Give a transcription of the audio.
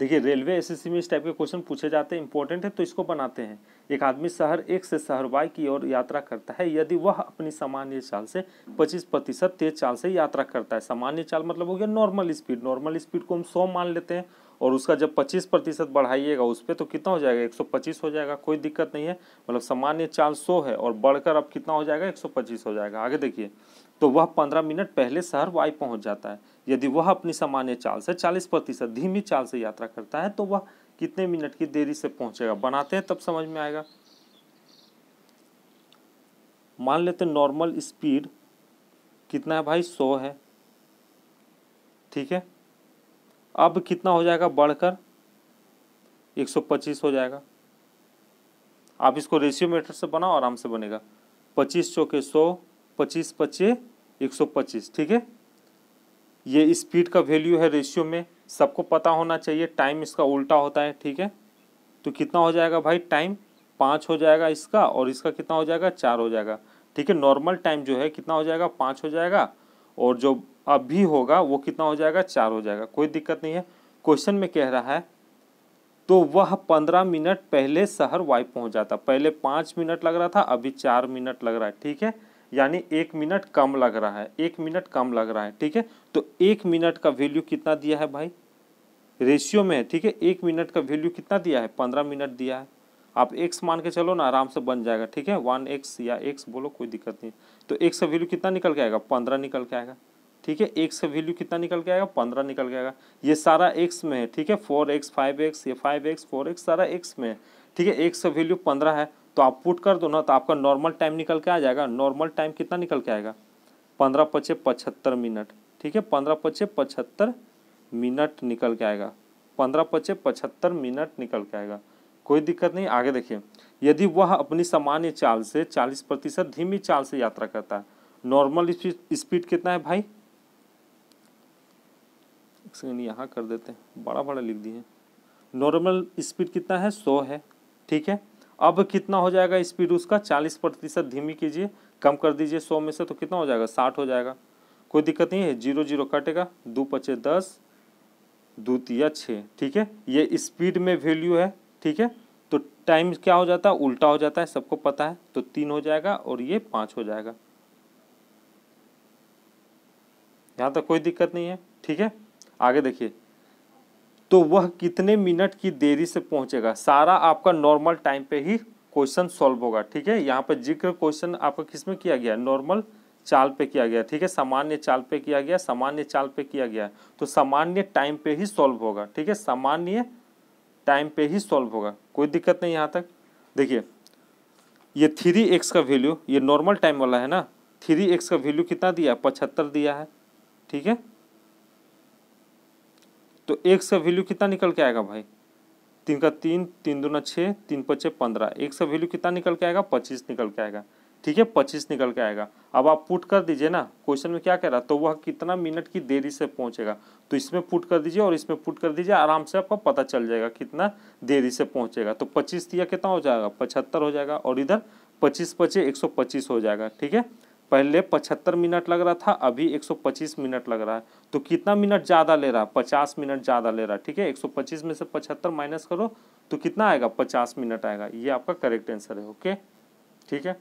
देखिए railway SSC में इस टाइप के क्वेश्चन पूछे जाते हैं इंपॉर्टेंट है तो इसको बनाते हैं एक आदमी शहर एक से शहर वाई की ओर यात्रा करता है यदि वह अपनी सामान्य चाल से 25 प्रतिशत तेज चाल से यात्रा करता है सामान्य चाल मतलब हो गया नॉर्मल स्पीड नॉर्मल स्पीड को हम सौ मान लेते हैं और उसका जब 25 प्रतिशत बढ़ाइएगा उस पर तो कितना हो जाएगा 125 हो जाएगा कोई दिक्कत नहीं है मतलब सामान्य चाल सौ है और बढ़कर अब कितना हो जाएगा 125 हो जाएगा आगे देखिए तो वह 15 मिनट पहले शहर वाई पहुंच जाता है यदि वह अपनी सामान्य चाल से 40 प्रतिशत धीमी चाल से यात्रा करता है तो वह कितने मिनट की देरी से पहुंचेगा बनाते हैं तब समझ में आएगा मान लेते नॉर्मल स्पीड कितना है भाई सौ है ठीक है अब कितना हो जाएगा बढ़कर 125 हो जाएगा आप इसको रेशियो मीटर से बनाओ आराम से बनेगा पच्चीस चौके सौ पच्चीस पच्चीस एक सौ पच्चीस ठीक है ये स्पीड का वैल्यू है रेशियो में सबको पता होना चाहिए टाइम इसका उल्टा होता है ठीक है तो कितना हो जाएगा भाई टाइम पाँच हो जाएगा इसका और इसका कितना हो जाएगा चार हो जाएगा ठीक है नॉर्मल टाइम जो है कितना हो जाएगा पाँच हो जाएगा और जो अभी होगा वो कितना हो जाएगा चार हो जाएगा कोई दिक्कत नहीं है क्वेश्चन में कह रहा है तो वह पंद्रह मिनट पहले शहर वाई पहुंच जाता पहले पाँच मिनट लग रहा था अभी चार मिनट लग रहा है ठीक है यानी एक मिनट कम लग रहा है एक मिनट कम लग रहा है ठीक है तो एक मिनट का वैल्यू कितना दिया है भाई रेशियो में है ठीक है एक मिनट का वैल्यू कितना दिया है पंद्रह मिनट दिया है आप एक्स मान के चलो ना आराम से बन जाएगा ठीक है वन एक्स या एक्स बोलो कोई दिक्कत नहीं तो एक्स का वैल्यू कितना निकल के आएगा पंद्रह निकल के आएगा ठीक है एक्स का वैल्यू कितना निकल के आएगा पंद्रह निकल के आएगा ये सारा एक्स में है ठीक है फोर एक्स फाइव एक्स ये फाइव एक्स फोर एक्स सारा एक्स में है ठीक है एक्स का वैल्यू पंद्रह है तो आप पुट कर दो ना तो आपका नॉर्मल टाइम निकल के आ जाएगा नॉर्मल टाइम कितना निकल के आएगा पंद्रह पचे पचहत्तर मिनट ठीक है पंद्रह पचे पचहत्तर मिनट निकल के आएगा पंद्रह पचे पचहत्तर मिनट निकल के आएगा कोई दिक्कत नहीं आगे देखिए यदि वह अपनी सामान्य चाल से चालीस प्रतिशत धीमी चाल से यात्रा करता है नॉर्मल स्पीड कितना है भाई एक यहाँ कर देते हैं बड़ा बड़ा लिख दिए नॉर्मल स्पीड कितना है सौ है ठीक है अब कितना हो जाएगा स्पीड उसका चालीस प्रतिशत धीमी कीजिए कम कर दीजिए सौ में से तो कितना हो जाएगा साठ हो जाएगा कोई दिक्कत नहीं है जीरो जीरो कटेगा दो पचे दस दो तिया छः ठीक है ये स्पीड में वैल्यू है ठीक है तो टाइम क्या हो जाता है उल्टा हो जाता है सबको पता है तो तीन हो जाएगा और ये पाँच हो जाएगा यहाँ तक कोई दिक्कत नहीं है ठीक है आगे देखिए तो वह कितने मिनट की देरी से पहुंचेगा सारा आपका नॉर्मल टाइम पे ही क्वेश्चन सॉल्व होगा ठीक है यहाँ पर जिक्र क्वेश्चन आपका किस में किया गया नॉर्मल चाल पे किया गया ठीक है सामान्य चाल पे किया गया सामान्य चाल पे किया गया तो सामान्य टाइम पे ही सॉल्व होगा ठीक है सामान्य टाइम पे ही सॉल्व होगा कोई दिक्कत नहीं यहाँ तक देखिए ये थ्री एक्स का वैल्यू ये नॉर्मल टाइम वाला है ना थ्री एक्स का वैल्यू कितना दिया पचहत्तर दिया है ठीक है तो एक का वैल्यू कितना निकल के आएगा भाई तीन का तीन तीन दो न छः तीन पचे पंद्रह एक का वैल्यू कितना निकल के आएगा पच्चीस निकल के आएगा ठीक है पच्चीस निकल के आएगा अब आप पुट कर दीजिए ना क्वेश्चन में क्या कह रहा तो वह कितना मिनट की देरी से पहुंचेगा तो इसमें पुट कर दीजिए और इसमें पुट कर दीजिए आराम से आपको पता चल जाएगा कितना देरी से पहुंचेगा तो पच्चीस दिया कितना हो जाएगा पचहत्तर हो जाएगा और इधर पच्चीस पचे एक सौ पच्चीस हो जाएगा ठीक है पहले 75 मिनट लग रहा था अभी 125 मिनट लग रहा है तो कितना मिनट ज़्यादा ले रहा है 50 मिनट ज़्यादा ले रहा है ठीक है 125 में से 75 माइनस करो तो कितना आएगा 50 मिनट आएगा ये आपका करेक्ट आंसर है ओके ठीक है